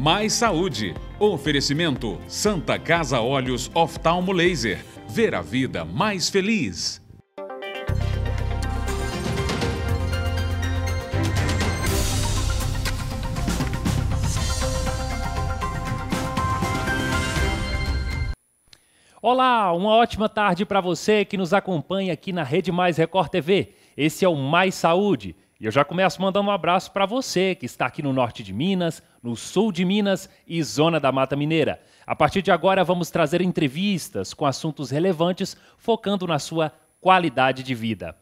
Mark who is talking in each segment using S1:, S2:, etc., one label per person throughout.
S1: Mais saúde. Oferecimento Santa Casa Olhos Oftalmo Laser. Ver a vida mais feliz. Olá, uma ótima tarde para você que nos acompanha aqui na Rede Mais Record TV. Esse é o Mais Saúde. E eu já começo mandando um abraço para você que está aqui no norte de Minas, no sul de Minas e zona da Mata Mineira. A partir de agora, vamos trazer entrevistas com assuntos relevantes focando na sua qualidade de vida.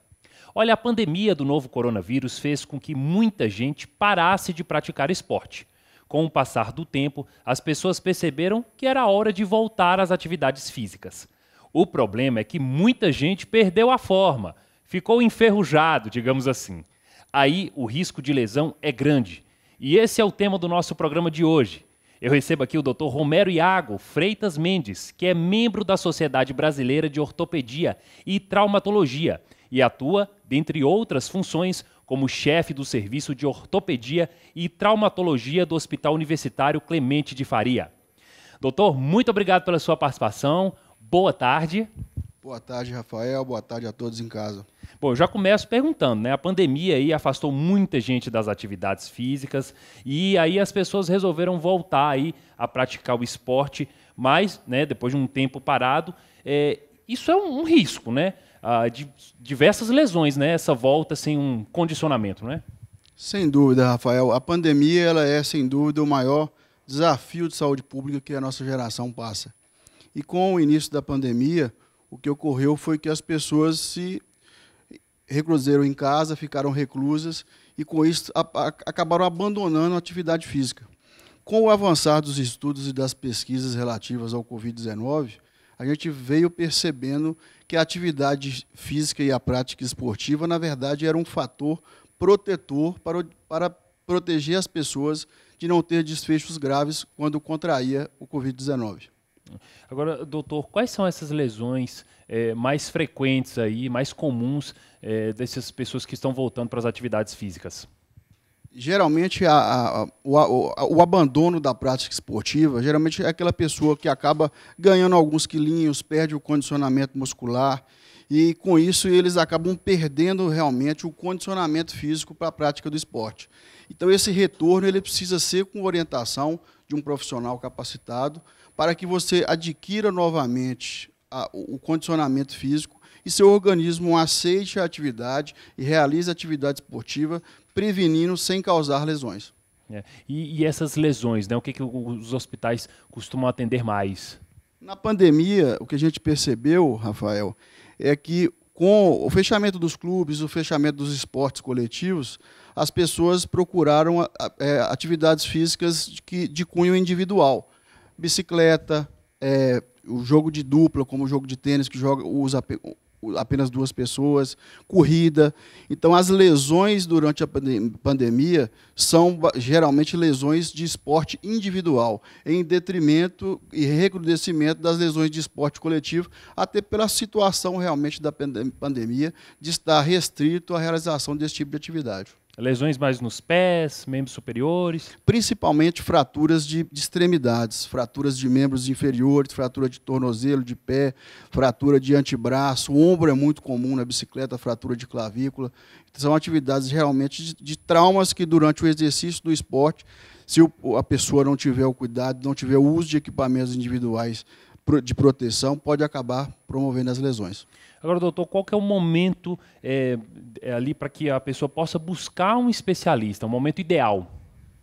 S1: Olha, a pandemia do novo coronavírus fez com que muita gente parasse de praticar esporte. Com o passar do tempo, as pessoas perceberam que era hora de voltar às atividades físicas. O problema é que muita gente perdeu a forma, ficou enferrujado, digamos assim aí o risco de lesão é grande. E esse é o tema do nosso programa de hoje. Eu recebo aqui o Dr. Romero Iago Freitas Mendes, que é membro da Sociedade Brasileira de Ortopedia e Traumatologia e atua, dentre outras funções, como chefe do Serviço de Ortopedia e Traumatologia do Hospital Universitário Clemente de Faria. Doutor, muito obrigado pela sua participação. Boa tarde.
S2: Boa tarde, Rafael. Boa tarde a todos em casa.
S1: Bom, eu já começo perguntando, né? A pandemia aí afastou muita gente das atividades físicas e aí as pessoas resolveram voltar aí a praticar o esporte, mas, né, depois de um tempo parado, é, isso é um, um risco, né? Ah, de diversas lesões, né? Essa volta sem
S2: um condicionamento, né? Sem dúvida, Rafael. A pandemia ela é, sem dúvida, o maior desafio de saúde pública que a nossa geração passa. E com o início da pandemia, o que ocorreu foi que as pessoas se recluseram em casa, ficaram reclusas e com isso a, a, acabaram abandonando a atividade física. Com o avançar dos estudos e das pesquisas relativas ao Covid-19, a gente veio percebendo que a atividade física e a prática esportiva, na verdade, era um fator protetor para, para proteger as pessoas de não ter desfechos graves quando contraía o Covid-19.
S1: Agora, doutor, quais são essas lesões é, mais frequentes aí, mais comuns é, dessas pessoas que estão voltando para as atividades físicas?
S2: Geralmente, a, a, a, o, o, abandono da prática esportiva, geralmente é aquela pessoa que acaba ganhando alguns quilinhos, perde o condicionamento muscular, e com isso eles acabam perdendo realmente o condicionamento físico para a prática do esporte. Então, esse retorno ele precisa ser com orientação de um profissional capacitado, para que você adquira novamente a, o condicionamento físico e seu organismo aceite a atividade e realize a atividade esportiva, prevenindo sem causar lesões.
S1: É. E, e, essas lesões, né? o que, que os hospitais costumam atender
S2: mais? Na pandemia, o que a gente percebeu, Rafael, é que com o fechamento dos clubes, o fechamento dos esportes coletivos, as pessoas procuraram é, atividades físicas de, de cunho individual bicicleta, é, o jogo de dupla, como o jogo de tênis que joga usa apenas duas pessoas, corrida. Então, as lesões durante a pandemia são geralmente lesões de esporte individual, em detrimento e recrudescimento das lesões de esporte coletivo, até pela situação realmente da pandemia de estar restrito à realização desse tipo de atividade. Lesões mais nos pés, membros superiores? Principalmente fraturas de, de, extremidades, fraturas de membros inferiores, fratura de tornozelo, de pé, fratura de antebraço. O ombro é muito comum na bicicleta, fratura de clavícula. Então, são atividades realmente de, de traumas que, durante o exercício do esporte, se o, a pessoa não tiver o cuidado, não tiver o uso de equipamentos individuais de proteção pode acabar promovendo as lesões.
S1: Agora, doutor, qual que é o momento é, ali para que a pessoa possa buscar um especialista, um momento ideal?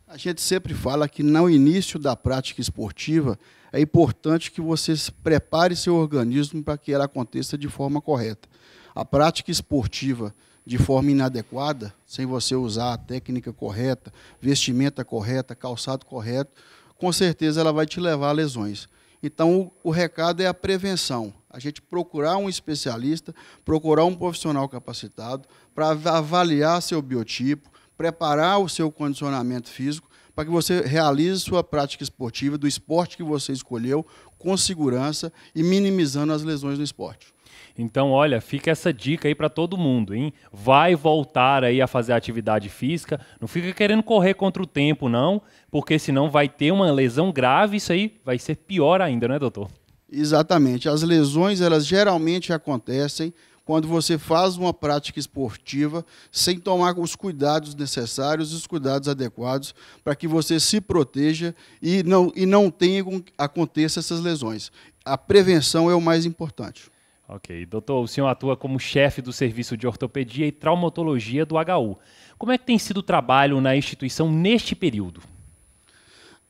S2: A gente sempre fala que no início da prática esportiva é importante que você prepare seu organismo para que ela aconteça de forma correta. A prática esportiva de forma inadequada, sem você usar a técnica correta, vestimenta correta, calçado correto, com certeza ela vai te levar a lesões. Então, o, o recado é a prevenção. A gente procurar um especialista, procurar um profissional capacitado para avaliar seu biotipo, preparar o seu condicionamento físico para que você realize sua prática esportiva do esporte que você escolheu com segurança e minimizando as lesões no esporte.
S1: Então, olha, fica essa dica aí para todo mundo, hein? Vai voltar aí a fazer atividade física, não fica querendo correr contra o tempo não, porque senão vai ter uma lesão grave, isso aí vai ser pior ainda, né, doutor?
S2: Exatamente. As lesões, elas geralmente acontecem quando você faz uma prática esportiva sem tomar os cuidados necessários, os cuidados adequados para que você se proteja e não, e não tenha aconteça essas lesões. A prevenção é o mais importante. Ok. Doutor, o senhor atua como chefe do Serviço de Ortopedia e Traumatologia do
S1: HU. Como é que tem sido o trabalho na instituição neste período?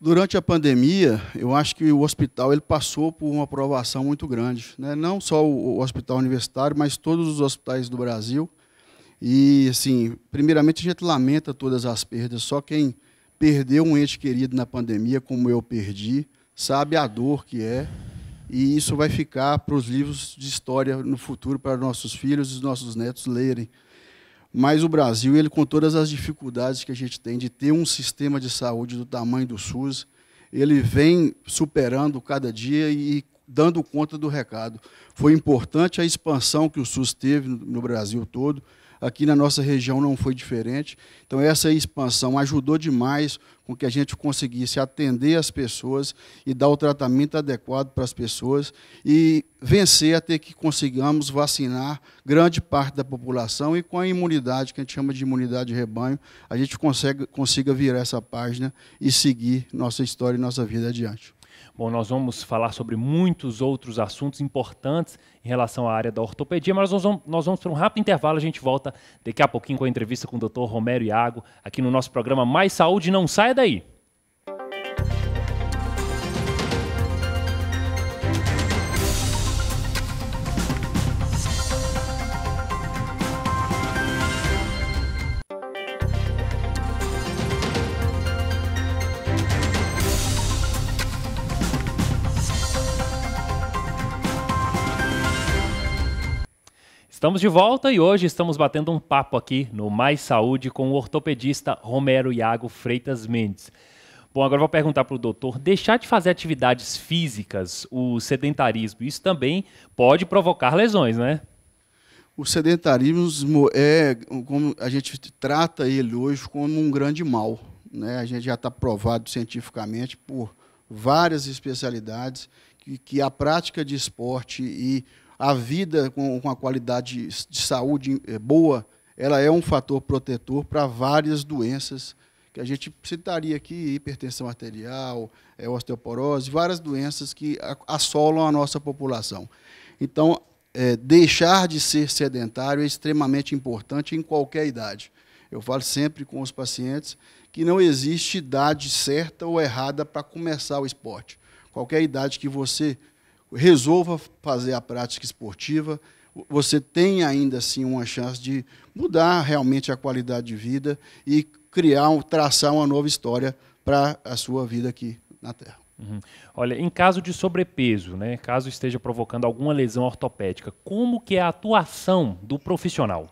S2: Durante a pandemia, eu acho que o hospital ele passou por uma aprovação muito grande. Né? Não só o hospital universitário, mas todos os hospitais do Brasil. E, assim, primeiramente a gente lamenta todas as perdas, só quem perdeu um ente querido na pandemia, como eu perdi, sabe a dor que é e isso vai ficar para os livros de história no futuro para nossos filhos e nossos netos lerem. Mas o Brasil, ele com todas as dificuldades que a gente tem de ter um sistema de saúde do tamanho do SUS, ele vem superando cada dia e dando conta do recado. Foi importante a expansão que o SUS teve no Brasil todo, aqui na nossa região não foi diferente. Então, essa expansão ajudou demais com que a gente conseguisse atender as pessoas e dar o tratamento adequado para as pessoas e vencer até que consigamos vacinar grande parte da população e com a imunidade, que a gente chama de imunidade de rebanho, a gente consegue, consiga virar essa página e seguir nossa história e nossa vida adiante. Bom, nós vamos falar sobre muitos outros assuntos importantes
S1: em relação à área da ortopedia, mas nós vamos, nós vamos para um rápido intervalo. A gente volta daqui a pouquinho com a entrevista com o Dr. Romero Iago aqui no nosso programa Mais Saúde. Não saia daí! Estamos de volta e hoje estamos batendo um papo aqui no Mais Saúde com o ortopedista Romero Iago Freitas Mendes. Bom, agora vou perguntar para o doutor: deixar de fazer atividades físicas, o sedentarismo, isso também pode provocar
S2: lesões, né? O sedentarismo é como a gente trata ele hoje como um grande mal. Né? A gente já está provado cientificamente por várias especialidades que, que a prática de esporte e a vida com, uma a qualidade de saúde eh, boa, ela é um fator protetor para várias doenças que a gente citaria aqui, hipertensão arterial, eh, osteoporose, várias doenças que assolam a nossa população. Então, é, deixar de ser sedentário é extremamente importante em qualquer idade. Eu falo sempre com os pacientes que não existe idade certa ou errada para começar o esporte. Qualquer idade que você resolva fazer a prática esportiva, você tem ainda assim uma chance de mudar realmente a qualidade de vida e criar, traçar uma nova história para a sua vida aqui na Terra.
S1: Uhum. Olha, em caso de sobrepeso, né, caso esteja provocando alguma lesão
S2: ortopédica, como que é
S1: a atuação do profissional?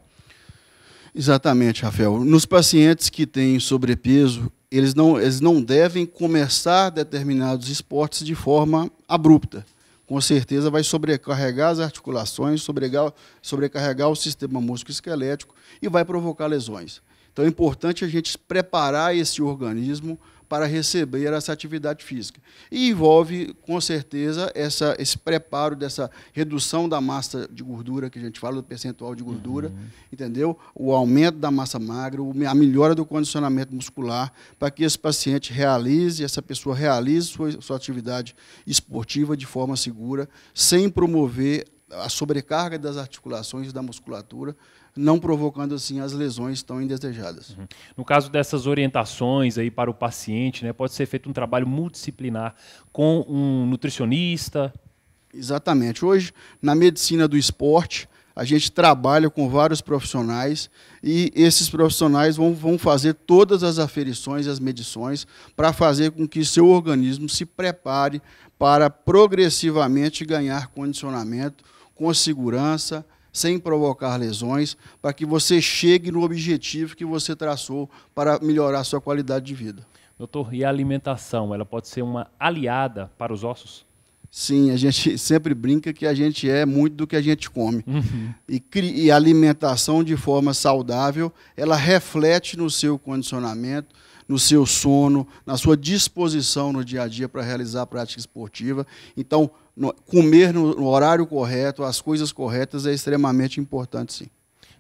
S2: Exatamente, Rafael. Nos pacientes que têm sobrepeso, eles não, eles não devem começar determinados esportes de forma abrupta com certeza vai sobrecarregar as articulações, sobrecarregar, sobrecarregar o sistema músculo-esquelético e vai provocar lesões. Então é importante a gente preparar esse organismo para receber essa atividade física. E envolve, com certeza, essa, esse preparo dessa redução da massa de gordura, que a gente fala do percentual de gordura, uhum. entendeu? O aumento da massa magra, a melhora do condicionamento muscular, para que esse paciente realize, essa pessoa realize sua, sua atividade esportiva de forma segura, sem promover a sobrecarga das articulações e da musculatura não provocando assim as lesões tão indesejadas. Uhum.
S1: No caso dessas orientações aí para o paciente, né, pode ser feito um trabalho
S2: multidisciplinar com um nutricionista. Exatamente. Hoje, na medicina do esporte, a gente trabalha com vários profissionais e esses profissionais vão, vão fazer todas as aferições, as medições, para fazer com que seu organismo se prepare para progressivamente ganhar condicionamento com segurança, sem provocar lesões, para que você chegue no objetivo que você traçou para melhorar a sua qualidade de vida. Doutor, e a alimentação, ela pode
S1: ser uma aliada para os ossos?
S2: Sim, a gente sempre brinca que a gente é muito do que a gente come. Uhum. E, e alimentação de forma saudável, ela reflete no seu condicionamento, no seu sono, na sua disposição no dia a dia para realizar a prática esportiva. Então, no, comer no, no, horário correto, as coisas corretas é extremamente importante, sim.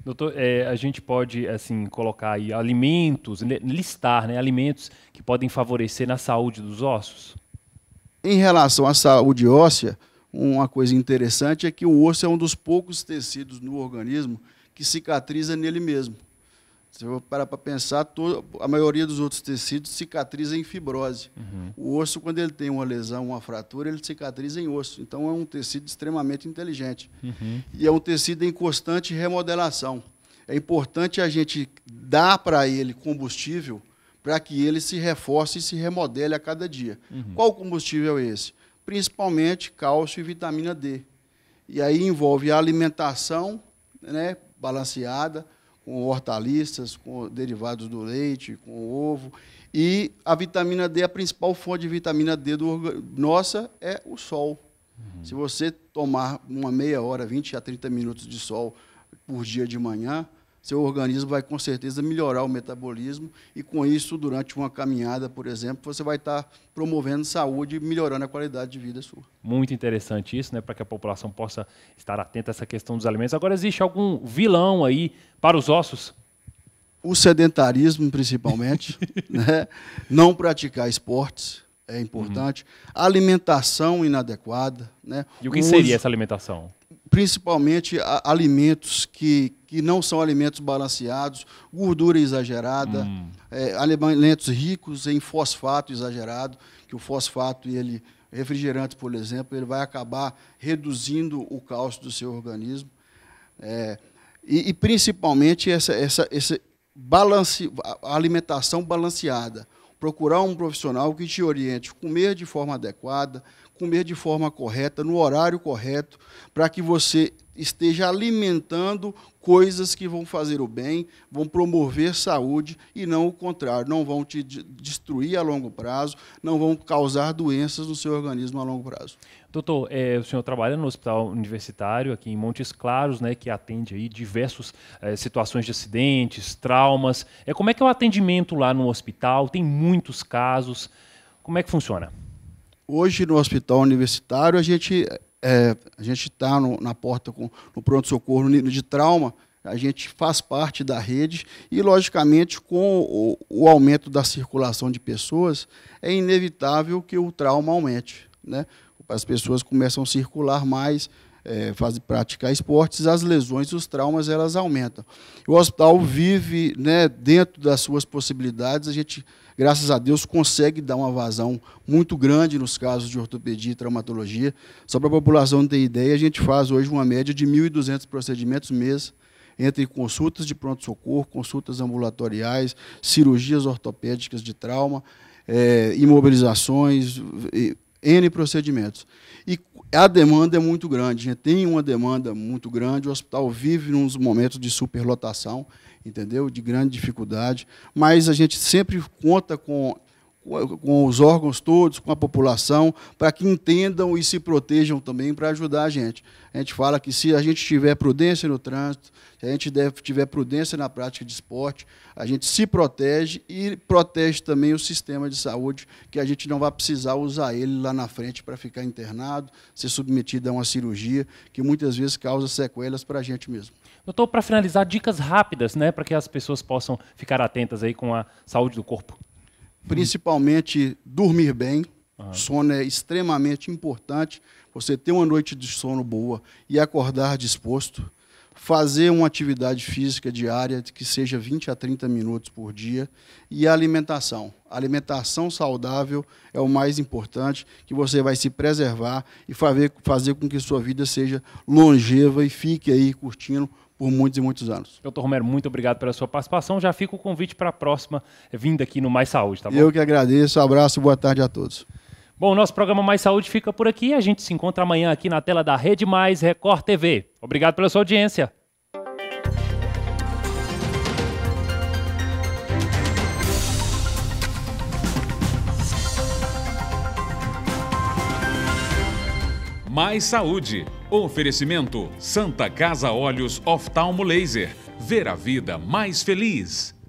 S1: Doutor, é, a gente pode assim colocar aí alimentos, né, listar, né, alimentos que podem favorecer na saúde dos ossos.
S2: Em relação à saúde óssea, uma coisa interessante é que o osso é um dos poucos tecidos no organismo que cicatriza nele mesmo. Se eu parar para pensar, a maioria dos outros tecidos cicatriza em fibrose. Uhum. O osso, quando ele tem uma lesão, uma fratura, ele cicatriza em osso. Então é um tecido extremamente inteligente. Uhum. E é um tecido em constante remodelação. É importante a gente dar para ele combustível para que ele se reforce e se remodele a cada dia. Uhum. Qual combustível é esse? Principalmente cálcio e vitamina D. E aí envolve a alimentação né, balanceada, com hortaliças, com derivados do leite, com ovo. E a vitamina D, a principal fonte de vitamina D do nossa é o sol. Uhum. Se você tomar uma meia hora, 20 a 30 minutos de sol por dia de manhã, seu organismo vai com certeza melhorar o metabolismo e com isso, durante uma caminhada, por exemplo, você vai estar promovendo saúde e melhorando a qualidade de vida sua.
S1: Muito interessante isso, né, para que a população possa estar atenta a essa questão dos alimentos. Agora existe algum vilão aí para os ossos?
S2: O sedentarismo, principalmente, né? Não praticar esportes é importante. Uhum. Alimentação inadequada, né? E o que o seria uso...
S1: essa alimentação?
S2: principalmente alimentos que, que não são alimentos balanceados, gordura exagerada, hum. é, alimentos ricos em fosfato exagerado, que o fosfato e ele refrigerante, por exemplo, ele vai acabar reduzindo o cálcio do seu organismo. É, e, e, principalmente essa, essa, essa balance, alimentação balanceada. Procurar um profissional que te oriente comer de forma adequada, comer de forma correta, no horário correto, para que você esteja alimentando coisas que vão fazer o bem, vão promover saúde e não o contrário, não vão te destruir a longo prazo, não vão causar doenças no seu organismo a longo prazo.
S1: Doutor, é, o senhor trabalha no hospital universitário aqui em Montes Claros, né, que atende aí diversas é, situações de acidentes, traumas. É como é que é o atendimento lá no hospital? Tem muitos casos. Como é que funciona?
S2: Hoje, no hospital universitário, a gente é, a gente está na porta com, no pronto-socorro de trauma, a gente faz parte da rede e, logicamente, com o, o, aumento da circulação de pessoas, é inevitável que o trauma aumente. Né? As pessoas começam a circular mais, é, faz, praticar esportes, as lesões, os traumas, elas aumentam. O hospital vive né, dentro das suas possibilidades, a gente, graças a Deus, consegue dar uma vazão muito grande nos casos de ortopedia e traumatologia. Só para a população ter ideia, a gente faz hoje uma média de 1.200 procedimentos mês, entre consultas de pronto-socorro, consultas ambulatoriais, cirurgias ortopédicas de trauma, é, imobilizações, N procedimentos. E a demanda é muito grande, a gente tem uma demanda muito grande, o hospital vive nos momentos de superlotação, entendeu? De grande dificuldade, mas a gente sempre conta com com os órgãos todos, com a população, para que entendam e se protejam também para ajudar a gente. A gente fala que se a gente tiver prudência no trânsito, se a gente deve, tiver prudência na prática de esporte, a gente se protege e protege também o sistema de saúde, que a gente não vai precisar usar ele lá na frente para ficar internado, ser submetido a uma cirurgia, que muitas vezes causa sequelas para a gente mesmo.
S1: Doutor, para finalizar, dicas rápidas, né, para que as pessoas possam
S2: ficar atentas aí com a saúde do corpo principalmente dormir bem. Uhum. Sono é extremamente importante. Você ter uma noite de sono boa e acordar disposto. Fazer uma atividade física diária que seja 20 a 30 minutos por dia. E alimentação. alimentação saudável é o mais importante, que você vai se preservar e fazer, fazer com que sua vida seja longeva e fique aí curtindo por muitos e muitos anos.
S1: Doutor Romero, muito obrigado pela sua participação. Já fica o convite para a próxima eh, vinda aqui no Mais Saúde, tá bom? Eu que
S2: agradeço. Abraço, boa tarde a todos.
S1: Bom, nosso programa Mais Saúde fica por aqui. A gente se encontra amanhã aqui na tela da Rede Mais Record TV. Obrigado pela sua audiência. Mais Saúde Oferecimento
S2: Santa Casa Olhos Oftalmo Laser. Ver a vida mais feliz.